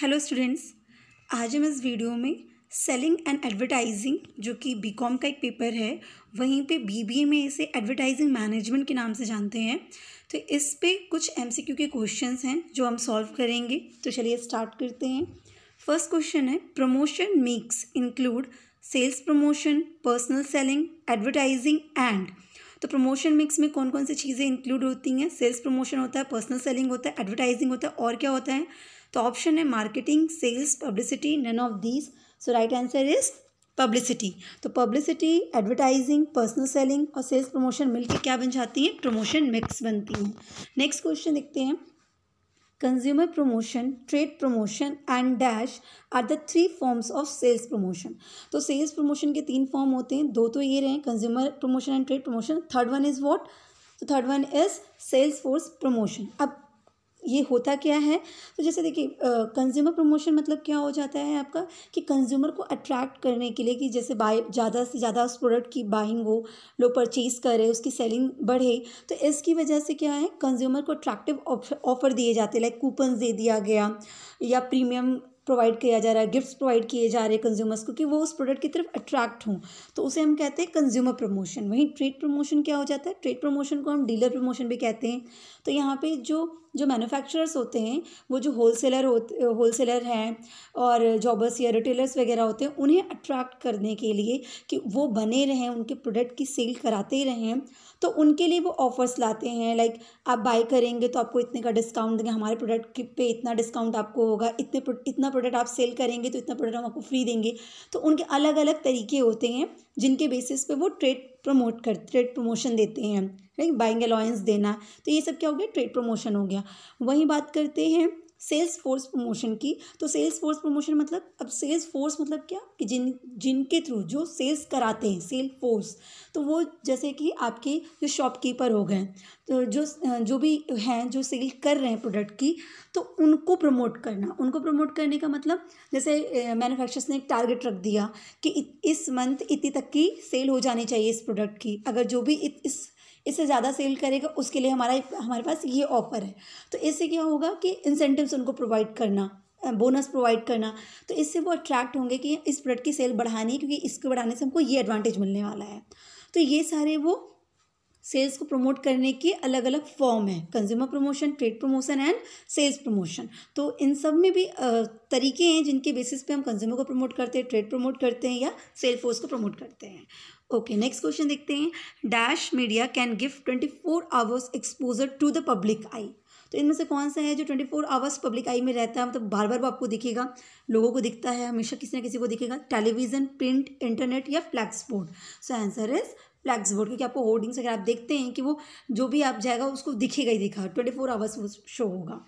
Hello students आज हम इस वीडियो में सेलिंग एंड एडवर्टाइजिंग जो कि बीकॉम का एक पेपर है वहीं पे बीबीए में इसे एडवर्टाइजिंग मैनेजमेंट के नाम से जानते हैं तो इस पे कुछ एमसीक्यू के क्वेश्चंस हैं जो हम सॉल्व करेंगे तो चलिए स्टार्ट करते हैं फर्स्ट क्वेश्चन है promotion mix include sales promotion personal selling advertising and तो प्रमोशन मिक्स में कौन कौन सी चीज़ें इंक्लूड होती हैं सेल्स प्रमोशन होता है पर्सनल सेलिंग होता है एडवर्टाइजिंग होता है और क्या होता है तो ऑप्शन है marketing sales publicity none of these so right answer is publicity तो पब्लिसिटी एडवर्टाइजिंग पर्सनल सेलिंग और सेल्स प्रमोशन मिलकर क्या बन जाती हैं प्रमोशन मिक्स बनती हैं नेक्स्ट क्वेश्चन देखते हैं consumer promotion trade promotion and dash are the three forms of sales promotion तो सेल्स प्रमोशन के तीन फॉर्म होते हैं दो तो ये रहे consumer promotion and trade promotion third one is what तो third one is sales force promotion अब ये होता क्या है तो जैसे देखिए कंज्यूमर प्रमोशन मतलब क्या हो जाता है आपका कि कंज्यूमर को अट्रैक्ट करने के लिए कि जैसे बाय ज़्यादा से ज़्यादा उस प्रोडक्ट की बाइंग हो लोग परचेज़ करें उसकी सेलिंग बढ़े तो इसकी वजह से क्या है कंज्यूमर को अट्रैक्टिव ऑफर दिए जाते लाइक कूपन दे दिया गया या प्रीमियम प्रोवाइड किया जा रहा है गिफ्ट्स प्रोवाइड किए जा रहे हैं कंज्यूमर्स को कि वो उस प्रोडक्ट की तरफ अट्रैक्ट हों तो उसे हम कहते हैं कंज्यूमर प्रमोशन वहीं ट्रेड प्रमोशन क्या हो जाता है ट्रेड प्रमोशन को हम डीलर प्रमोशन भी कहते हैं तो यहाँ पे जो जो मैन्युफैक्चरर्स होते हैं वो जो होल सेलर होते होल सेलर हैं और जॉबर्स या रिटेलर्स वगैरह होते हैं उन्हें अट्रैक्ट करने के लिए कि वो बने रहें उनके प्रोडक्ट की सेल कराते रहें तो उनके लिए वो ऑफ़र्स लाते हैं लाइक आप बाय करेंगे तो आपको इतने का डिस्काउंट देंगे हमारे प्रोडक्ट पे इतना डिस्काउंट आपको होगा इतने इतना प्रोडक्ट आप सेल करेंगे तो इतना प्रोडक्ट हम आपको फ्री देंगे तो उनके अलग अलग तरीके होते हैं जिनके बेसिस पे वो ट्रेड प्रमोट कर ट्रेड प्रमोशन देते हैं राइट बाइंग अलाउंस देना तो ये सब क्या हो गया ट्रेड प्रमोशन हो गया वहीं बात करते हैं सेल्स फोर्स प्रमोशन की तो सेल्स फोर्स प्रमोशन मतलब अब सेल्स फोर्स मतलब क्या कि जिन जिनके थ्रू जो सेल्स कराते हैं सेल फोर्स तो वो जैसे कि आपके जो शॉपकीपर हो गए तो जो जो भी हैं जो सेल कर रहे हैं प्रोडक्ट की तो उनको प्रमोट करना उनको प्रमोट करने का मतलब जैसे मैन्युफैक्चरर्स ने एक टारगेट रख दिया कि इस मंथ इतनी तक की सेल हो जानी चाहिए इस प्रोडक्ट की अगर जो भी इत, इस इससे ज़्यादा सेल करेगा उसके लिए हमारा हमारे पास ये ऑफ़र है तो इससे क्या होगा कि इंसेंटिव्स उनको प्रोवाइड करना बोनस प्रोवाइड करना तो इससे वो अट्रैक्ट होंगे कि इस प्रोडक्ट की सेल बढ़ानी है क्योंकि इसको बढ़ाने से हमको ये एडवांटेज मिलने वाला है तो ये सारे वो सेल्स को प्रमोट करने के अलग अलग फॉर्म है consumer promotion trade promotion and sales promotion तो इन सब में भी तरीके हैं जिनके बेसिस पे हम कंज्यूमर को प्रमोट करते हैं ट्रेड प्रमोट करते हैं या सेल फोर्स को प्रमोट करते हैं ओके नेक्स्ट क्वेश्चन देखते हैं dash media can give twenty four hours exposure to the public eye तो इनमें से कौन सा है जो twenty four hours public eye में रहता है मतलब बार बार वो आपको दिखेगा लोगों को दिखता है हमेशा किसी ना किसी को दिखेगा टेलीविजन प्रिंट इंटरनेट या flex board so answer is flex board क्योंकि आपको होर्डिंग्स अगर आप देखते हैं कि वो जो भी आप जाएगा उसको दिखेगा ही दिखा ट्वेंटी फोर आवर्स वो शो होगा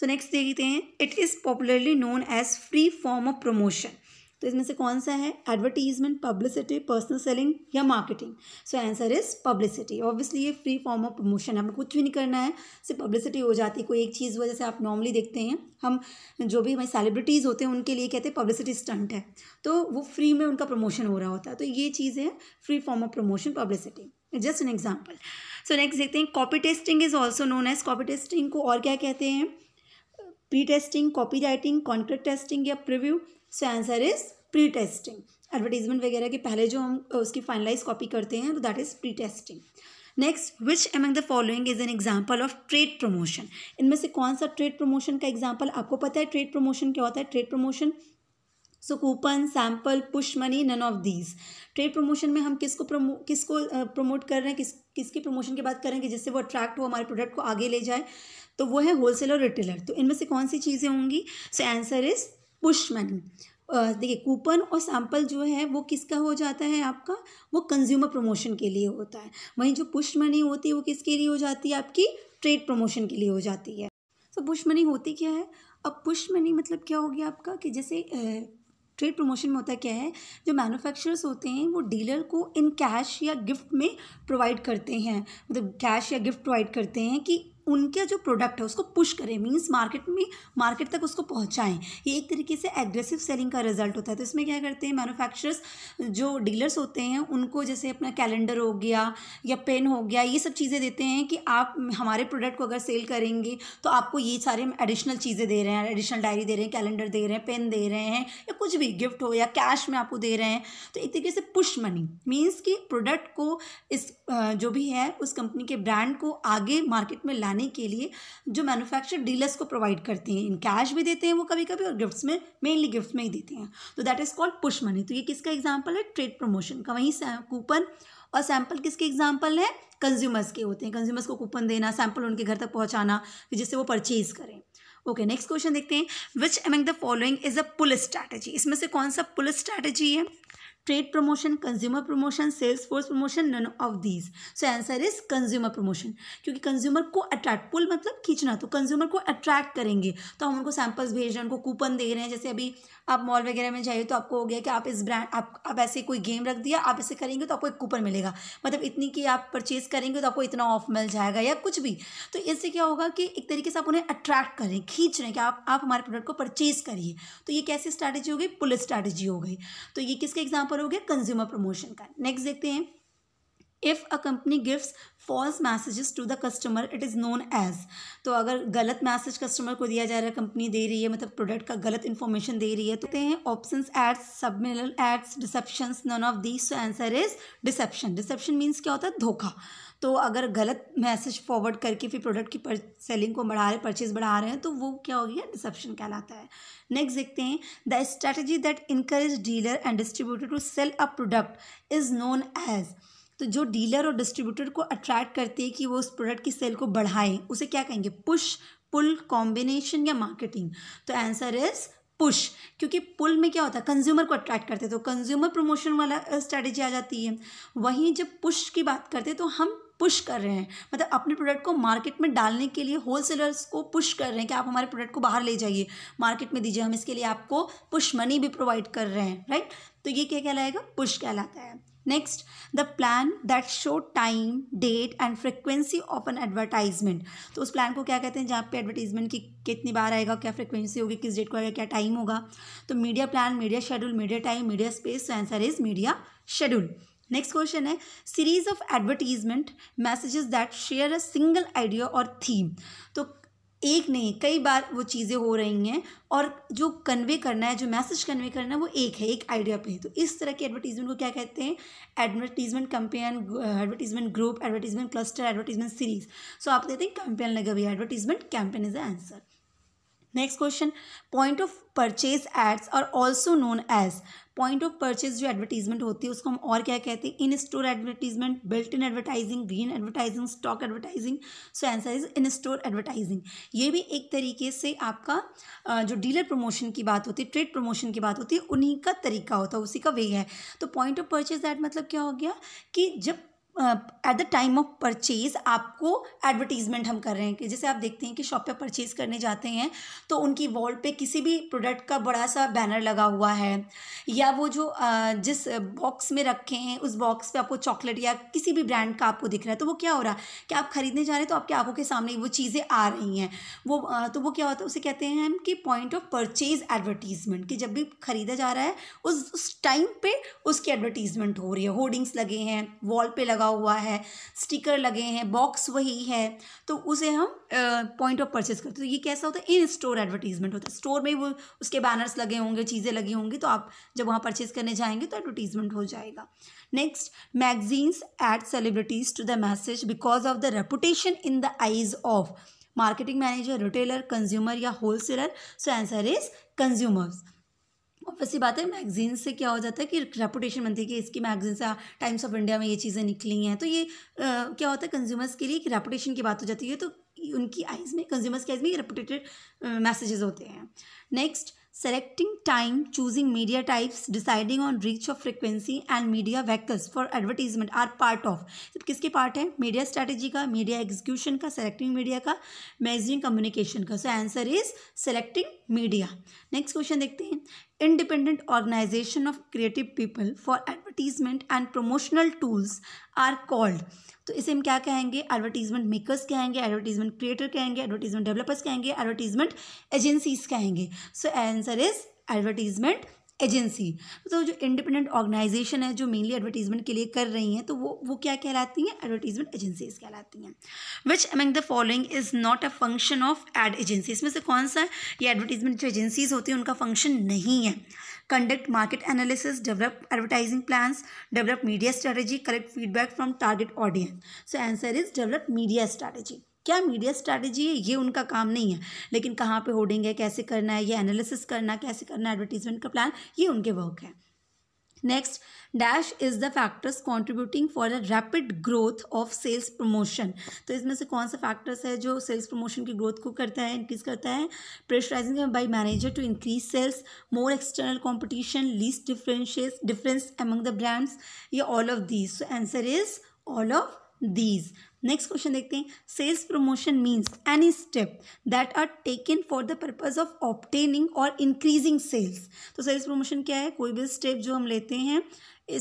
सो नेक्स्ट देखते हैं it is popularly known as free form of promotion तो इसमें से कौन सा है एडवर्टीजमेंट पब्लिसिटी पर्सनल सेलिंग या marketing so answer is publicity obviously ये फ्री फॉर्म ऑफ प्रमोशन हमें कुछ भी नहीं करना है सिर्फ पब्लिसिटी हो जाती है कोई एक चीज़ वजह जैसे आप नॉर्मली देखते हैं हम जो भी हमारे सेलिब्रिटीज़ होते हैं उनके लिए कहते हैं पब्लिसिटी स्टंट है तो वो फ्री में उनका प्रमोशन हो रहा होता है तो ये चीज़ है free form of promotion publicity just an example so next देखते हैं copy testing is also known as copy testing को और क्या कहते हैं pre testing copy writing contract testing या preview so answer is pre testing advertisement वगैरह के पहले जो हम उसकी फाइनलाइज कॉपी करते हैं तो that is pre testing next which among the following is an example of trade promotion इनमें से कौन सा ट्रेड प्रमोशन का एग्जाम्पल आपको पता है ट्रेड प्रमोशन क्या होता है trade promotion so coupon sample push money none of these trade promotion में हम किसको प्रमो किसको प्रमोट कर रहे हैं किस किसकी प्रमोशन की बात करेंगे जिससे वो अट्रैक्ट हो हमारे प्रोडक्ट को आगे ले जाए तो वो है होलसेलर और रिटेलर तो इनमें से कौन सी चीज़ें होंगी so answer is push money देखिए कूपन और सैंपल जो है वो किसका हो जाता है आपका वो कंज्यूमर प्रमोशन के लिए होता है वहीं जो पुश मनी होती है वो किसके लिए हो जाती है आपकी ट्रेड प्रमोशन के लिए हो जाती है तो पुश मनी होती क्या है अब पुश मनी मतलब क्या हो गया आपका कि जैसे ट्रेड प्रमोशन में होता क्या है जो मैन्युफैक्चरर्स होते हैं वो डीलर को इन कैश या गिफ्ट में प्रोवाइड करते हैं मतलब कैश या गिफ्ट प्रोवाइड करते हैं कि उनके जो प्रोडक्ट है उसको पुश करें मीन्स मार्केट में मार्केट तक उसको पहुँचाएँ ये एक तरीके से एग्रेसिव सेलिंग का रिजल्ट होता है तो इसमें क्या करते हैं मैनुफैक्चरर्स जो डीलर्स होते हैं उनको जैसे अपना कैलेंडर हो गया या पेन हो गया ये सब चीज़ें देते हैं कि आप हमारे प्रोडक्ट को अगर सेल करेंगे तो आपको ये सारे एडिशनल चीज़ें दे रहे हैं एडिशनल डायरी दे रहे हैं कैलेंडर दे रहे हैं पेन दे रहे हैं या कुछ भी गिफ्ट हो या कैश में आपको दे रहे हैं तो एक तरीके से पुश मनी मीन्स कि प्रोडक्ट को इस जो भी है उस कंपनी के ब्रांड को आगे मार्केट में लाने बनाने के लिए जो मैनुफैक्चर डीलर्स को प्रोवाइड करते हैं इन कैश भी देते हैं वो कभी कभी और गिफ्ट्स में मेनली गिफ्ट्स में ही देते हैं तो that is called push money तो ये किसका एग्जाम्पल है ट्रेड प्रमोशन का वहीं कूपन और सैंपल किसके एग्जाम्पल है कंज्यूमर्स के होते हैं कंज्यूमर्स को कूपन देना सैंपल उनके घर तक पहुँचाना जिससे वो परचेज करें ओके नेक्स्ट क्वेश्चन देखते हैं which among the following is a pull strategy इसमें से कौन सा पुलिस स्ट्रैटेजी है trade promotion consumer promotion sales force promotion none of these so answer is consumer promotion क्योंकि कंज्यूमर को अट्रैक्ट पुल मतलब खींचना तो कंज्यूमर को अट्रैक्ट करेंगे तो हम उनको सैंपल्स भेज रहे हैं उनको कूपन दे रहे हैं जैसे अभी आप मॉल वगैरह में जाइए तो आपको हो गया कि आप इस ब्रांड आप आप ऐसे कोई गेम रख दिया आप ऐसे करेंगे तो आपको एक कूपन मिलेगा मतलब इतनी कि आप परचेज़ करेंगे तो आपको इतना ऑफ मिल जाएगा या कुछ भी तो इससे क्या होगा कि एक तरीके से आप उन्हें अट्रैक्ट करें खींच रहे हैं कि आप आप हमारे प्रोडक्ट को परचेज़ करिए तो ये कैसी स्ट्रैटेजी हो गई पुलिस स्ट्रैटेजी हो गई तो ये किसके एग्जाम्पल हो गया कंज्यूमर प्रमोशन का नेक्स्ट देखते हैं if a company gives false messages to the customer it is known as तो अगर गलत मैसेज कस्टमर को दिया जा रहा है कंपनी दे रही है मतलब प्रोडक्ट का गलत इन्फॉर्मेशन दे रही है तो हैं option ads subliminal ads deception none of these so answer is deception deception means क्या होता है धोखा तो अगर गलत मैसेज फॉरवर्ड करके फिर प्रोडक्ट की सेलिंग को बढ़ा रहे परचेज बढ़ा रहे हैं तो वो क्या हो गया डिसेप्शन कहलाता है नेक्स्ट देखते हैं the strategy that encourage dealer and distributor to sell a product is known as तो जो डीलर और डिस्ट्रीब्यूटर को अट्रैक्ट करती है कि वो उस प्रोडक्ट की सेल को बढ़ाए उसे क्या कहेंगे पुश पुल कॉम्बिनेशन या मार्केटिंग तो आंसर इज़ पुश क्योंकि पुल में क्या होता है कंज्यूमर को अट्रैक्ट करते तो कंज्यूमर प्रमोशन वाला स्ट्रैटेजी आ जाती है वहीं जब पुश की बात करते तो हम पुश कर रहे हैं मतलब अपने प्रोडक्ट को मार्केट में डालने के लिए होलसेलर्स को पुश कर रहे हैं कि आप हमारे प्रोडक्ट को बाहर ले जाइए मार्केट में दीजिए हम इसके लिए आपको पुश मनी भी प्रोवाइड कर रहे हैं राइट तो ये क्या कहलाएगा पुश कहलाता है next the plan that show time date and frequency of an advertisement तो उस प्लान को क्या कहते हैं जहाँ पे एडवर्टाइजमेंट की कितनी बार आएगा क्या फ्रिक्वेंसी होगी किस डेट को आएगा क्या टाइम होगा तो media plan media schedule media time media space तो answer is media schedule next question है series of advertisement messages that share a single idea और थीम तो एक नहीं कई बार वो चीज़ें हो रही हैं और जो कन्वे करना है जो मैसेज कन्वे करना है वो एक है एक आइडिया पे तो इस तरह के एडवर्टीजमेंट को क्या कहते हैं advertisement campaign advertisement group advertisement cluster advertisement series so आप देते हैं कंपेन लगा हुआ advertisement campaign is the answer next question point of purchase ads are also known as point of purchase जो एडवर्टीजमेंट होती है उसको हम और क्या कहते हैं in store advertisement built in advertising green advertising stock advertising so answer is in store advertising ये भी एक तरीके से आपका जो डीलर प्रमोशन की बात होती है ट्रेड प्रमोशन की बात होती है उन्हीं का तरीका होता है उसी का वे है तो पॉइंट ऑफ परचेज एड मतलब क्या हो गया कि जब at the time of purchase आपको एडवर्टीजमेंट हम कर रहे हैं कि जैसे आप देखते हैं कि शॉप पे परचेज करने जाते हैं तो उनकी वॉल पे किसी भी प्रोडक्ट का बड़ा सा बैनर लगा हुआ है या वो जो uh, जिस बॉक्स में रखे हैं उस बॉक्स पे आपको चॉकलेट या किसी भी ब्रांड का आपको दिख रहा है तो वो क्या हो रहा है कि आप खरीदने जा रहे हैं तो आपकी आंखों के सामने वो चीज़ें आ रही हैं वो uh, तो वो क्या होता है उसे कहते हैं हम कि पॉइंट ऑफ परचेज एडवर्टीजमेंट कि जब भी खरीदा जा रहा है उस टाइम पर उसकी एडवर्टीजमेंट हो रही है होर्डिंग्स लगे हैं वॉल पर लगा लगा हुआ है स्टिकर लगे हैं बॉक्स वही है तो उसे हम पॉइंट ऑफ परचेज करते हैं तो ये कैसा होता है इन स्टोर एडवर्टीजमेंट होता है स्टोर में वो उसके बैनर्स लगे होंगे चीज़ें लगी होंगी तो आप जब वहाँ परचेज करने जाएंगे तो एडवर्टीजमेंट हो जाएगा next magazines ad celebrities to the message because of the reputation in the eyes of marketing manager retailer consumer या wholesaler so answer is consumers और सी बात है मैगजीन से क्या हो जाता है कि रेपुटेशन बनती है कि इसकी मैगजीन से टाइम्स ऑफ इंडिया में ये चीज़ें निकली हैं तो ये आ, क्या होता है कंज्यूमर्स के लिए एक रेपुटेशन की बात हो जाती है तो उनकी आइज़ में कंज्यूमर्स की आइज़ में ये रेपुटेटेड मैसेजेस होते हैं next selecting time, choosing media types, deciding on reach of frequency and media vectors for advertisement are part of किसके part है media strategy का media execution का selecting media का measuring communication का so answer is selecting media next question देखते हैं independent organization of creative people for advertisement and promotional tools are called तो इसे हम क्या कहेंगे एडवर्टीजमेंट मेकर्स कहेंगे एडवर्टीजमेंट क्रिएटर कहेंगे एडवर्टीजमेंट डेवलपर्स कहेंगे एडवर्टीजमेंट एजेंसीज कहेंगे so answer is advertisement agency तो जो इंडिपेंडेंट ऑर्गेनाइजेशन है जो मेनली एडवर्टीजमेंट के लिए कर रही हैं तो वो वो क्या कहलाती हैं एडवर्टीजमेंट एजेंसीज कहलाती हैं which among the following is not a function of ad agency इसमें से कौन सा ये एडवर्टीजमेंट जो एजेंसीज होती हैं उनका फंक्शन नहीं है conduct market analysis, develop advertising plans, develop media strategy, collect feedback from target audience. So answer is develop media strategy. क्या मीडिया स्ट्रैटेजी है ये उनका काम नहीं है लेकिन कहाँ पे होर्डिंग है कैसे करना है ये एनालिसिस करना कैसे करना है एडवर्टीजमेंट का प्लान ये उनके वर्क है next dash is the factors contributing for the rapid growth of sales promotion तो इसमें से कौन सा फैक्टर्स है जो सेल्स प्रमोशन की ग्रोथ को करता है इंक्रीज करता है pressurising by manager to increase sales more external competition least differences difference among the brands ये all of these so answer is all of these next question देखते हैं sales promotion means any step that are taken for the purpose of obtaining और increasing sales तो sales promotion क्या है कोई भी step जो हम लेते हैं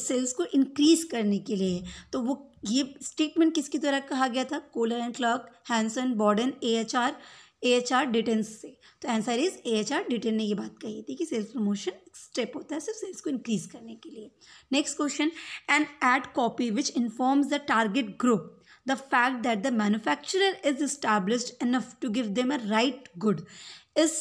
सेल्स को इंक्रीज करने के लिए तो वो ये स्टेटमेंट किसकी द्वारा कहा गया था Kotler and Clock Hansen Borden A H R A H R Detens से तो answer is A H R Deten ने ये बात कही थी कि सेल्स प्रमोशन स्टेप होता है सिर्फ सेल्स को इंक्रीज करने के लिए next question and ad copy which informs the target group the fact that the manufacturer is established enough to give them a right good इस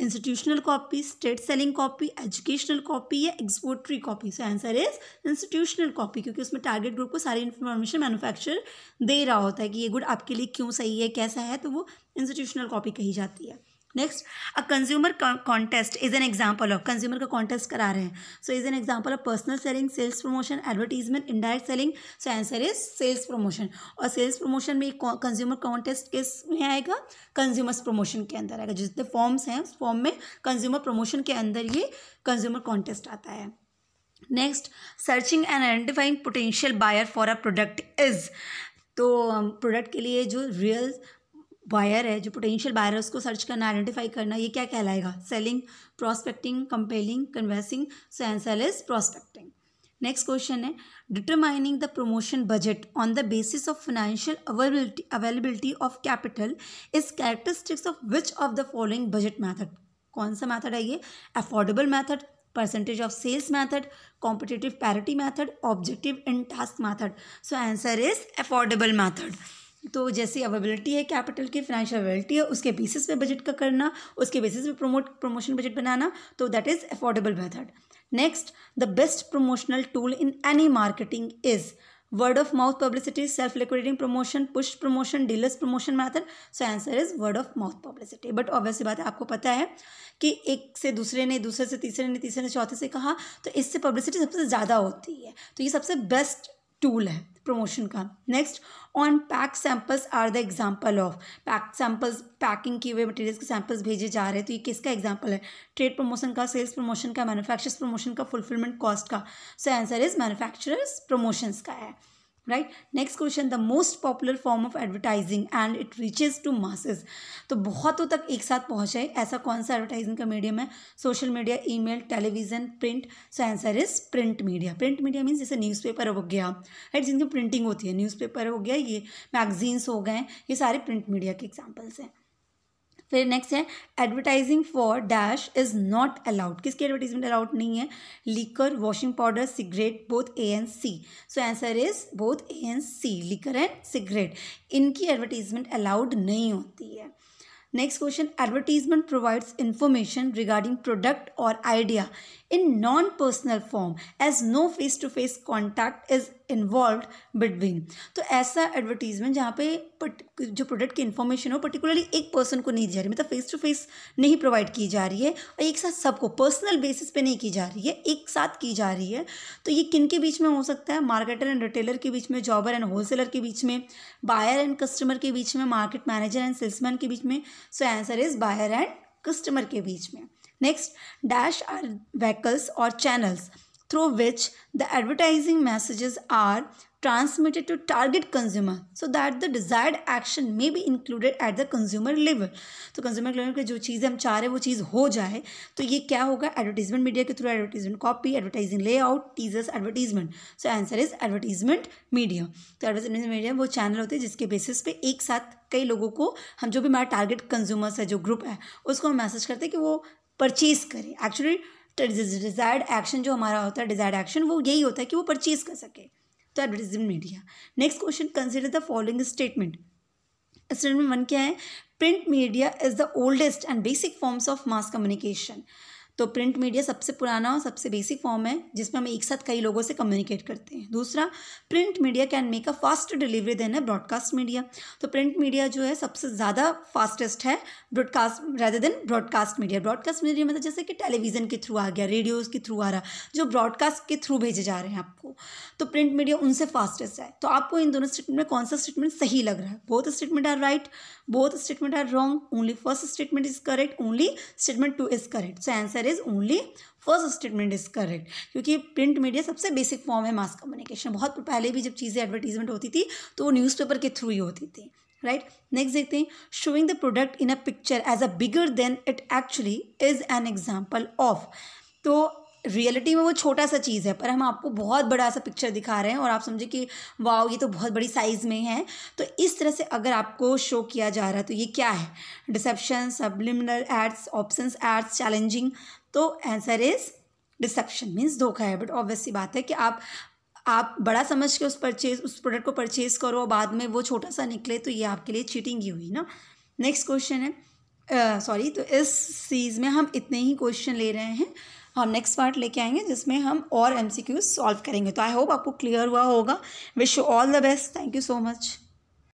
institutional copy state selling copy educational copy या expository copy so answer is institutional copy क्योंकि उसमें target group को सारी information manufacture दे रहा होता है कि ये गुड आपके लिए क्यों सही है कैसा है तो वो इंस्टीट्यूशनल कॉपी कही जाती है next a consumer contest is an example of consumer का कॉन्टेस्ट करा रहे हैं so is an example of personal selling sales promotion advertisement indirect selling so answer is sales promotion और सेल्स प्रमोशन में consumer contest किस में आएगा consumers promotion के अंदर आएगा जितने फॉर्म्स हैं उस फॉर्म में कंज्यूमर प्रमोशन के अंदर ये कंज्यूमर कॉन्टेस्ट आता है next searching and identifying potential buyer for a product is तो प्रोडक्ट um, के लिए जो रियल बायर है जो पोटेंशियल बायर है उसको सर्च करना आइडेंटिफाई करना ये क्या कहलाएगा selling prospecting compelling canvassing so answer is prospecting next question है determining the promotion budget on the basis of financial availability availability of capital is characteristics of which of the following budget method कौन सा method है ये affordable method percentage of sales method competitive parity method objective in task method so answer is affordable method तो जैसे availability है capital की financial availability है उसके बेसिस पे बजट का करना उसके बेसिस पे प्रमोट प्रमोशन बजट बनाना तो that is affordable method next the best promotional tool in any marketing is word of mouth publicity self liquidating promotion push promotion dealers promotion method so answer is word of mouth publicity but obviously बात है आपको पता है कि एक से दूसरे ने दूसरे से तीसरे ने तीसरे ने चौथे से कहा तो इससे पब्लिसिटी सबसे ज़्यादा होती है तो ये सबसे बेस्ट टूल है प्रमोशन का next on pack samples are the example of pack samples packing किए हुए मटेरियल्स के सैंपल्स भेजे जा रहे हैं तो ये किसका एग्जाम्पल है ट्रेड प्रमोशन का सेल्स प्रमोशन का मैनुफैक्चरर्स प्रमोशन का फुलफिलमेंट कॉस्ट का so answer is manufacturers promotions का है right next question the most popular form of advertising and it reaches to masses तो बहुतों तक एक साथ पहुंचे ऐसा कौन सा एडवर्टाइजिंग का मीडियम है social media email television print so answer is print media print media means जैसे न्यूज़पेपर हो गया राइट जिनकी प्रिंटिंग होती है न्यूज़पेपर हो गया ये मैगजीन्स हो गए ये सारे प्रिंट मीडिया के एग्जाम्पल्स हैं फिर नेक्स्ट है advertising for dash is not allowed किसकी एडवर्टीजमेंट अलाउड नहीं है liquor washing powder cigarette both A and C so answer is both A and C liquor and cigarette इनकी एडवर्टीजमेंट अलाउड नहीं होती है next question advertisement provides information regarding product और idea in non personal form as no face to face contact is involve between तो ऐसा advertisement जहाँ पे जो प्रोडक्ट की इन्फॉर्मेशन हो पर्टिकुलरली एक पर्सन को नहीं दी जा रही मतलब फेस टू फेस नहीं प्रोवाइड की जा रही है और एक साथ सबको पर्सनल बेसिस पे नहीं की जा रही है एक साथ की जा रही है तो ये किन के बीच में हो सकता है मार्केटर एंड रिटेलर के बीच में जॉबर एंड होलसेलर के बीच में बायर एंड कस्टमर के बीच में मार्केट मैनेजर एंड सेल्समैन के बीच में so answer is buyer and customer के बीच में नेक्स्ट डैश आर व्हीकल्स और channels through which the advertising messages are transmitted to target consumer so that the desired action may be included at the consumer level तो consumer level पे जो चीज़ें हम चाह रहे हैं वो चीज़ हो जाए तो ये क्या होगा advertisement media के through advertisement copy advertising layout teasers advertisement so answer is advertisement media तो advertisement media वो channel होते हैं जिसके basis पे एक साथ कई लोगों को हम जो भी हमारा target consumers है जो group है उसको हम मैसेज करते हैं कि वो परचेज करें एक्चुअली डिज़ायर्ड एक्शन जो हमारा होता है डिज़ायर्ड एक्शन वो यही होता है कि वो परचेज कर सके तो advertisement media next question consider the following statement statement one क्या है print media is the oldest and basic forms of mass communication तो प्रिंट मीडिया सबसे पुराना और सबसे बेसिक फॉर्म है जिसमें हम एक साथ कई लोगों से कम्युनिकेट करते हैं दूसरा print media can make a fast delivery then है ब्रॉडकास्ट मीडिया तो प्रिंट मीडिया जो है सबसे ज़्यादा फास्टेस्ट है broadcast rather than broadcast media broadcast media मतलब जैसे कि टेलीविज़न के थ्रू आ गया रेडियोज़ के थ्रू आ रहा जो ब्रॉडकास्ट के थ्रू भेजे जा रहे हैं आपको तो प्रिंट मीडिया उनसे फास्टेस्ट है तो आपको इन दोनों स्टेटमेंट में कौन सा स्टेटमेंट सही लग रहा है both statement are right both statement are wrong only first statement is correct only statement two is correct so answer answer is only first statement is correct क्योंकि प्रिंट मीडिया सबसे basic form है mass communication बहुत पहले भी जब चीज़ें advertisement होती थी तो वो न्यूज़पेपर के थ्रू ही होती थी राइट नेक्स्ट देखते हैं showing the product in a picture as a bigger than it actually is an example of तो रियलिटी में वो छोटा सा चीज़ है पर हम आपको बहुत बड़ा सा पिक्चर दिखा रहे हैं और आप समझे कि वाओ ये तो बहुत बड़ी साइज़ में है तो इस तरह से अगर आपको शो किया जा रहा है तो ये क्या है deception subliminal ads option ads challenging तो आंसर इज़ डिसेप्शन मीन्स धोखा है बट ऑब्वियस सी बात है कि आप आप बड़ा समझ के उस परचेज उस प्रोडक्ट को परचेज करो और बाद में वो छोटा सा निकले तो ये आपके लिए चीटिंग ही हुई ना नेक्स्ट क्वेश्चन है सॉरी uh, तो इस सीरीज़ में हम इतने ही क्वेश्चन ले रहे हैं हम नेक्स्ट पार्ट लेके आएंगे जिसमें हम और एम सी क्यूज सॉल्व करेंगे तो आई होप आपको क्लियर हुआ होगा wish you all the best thank you so much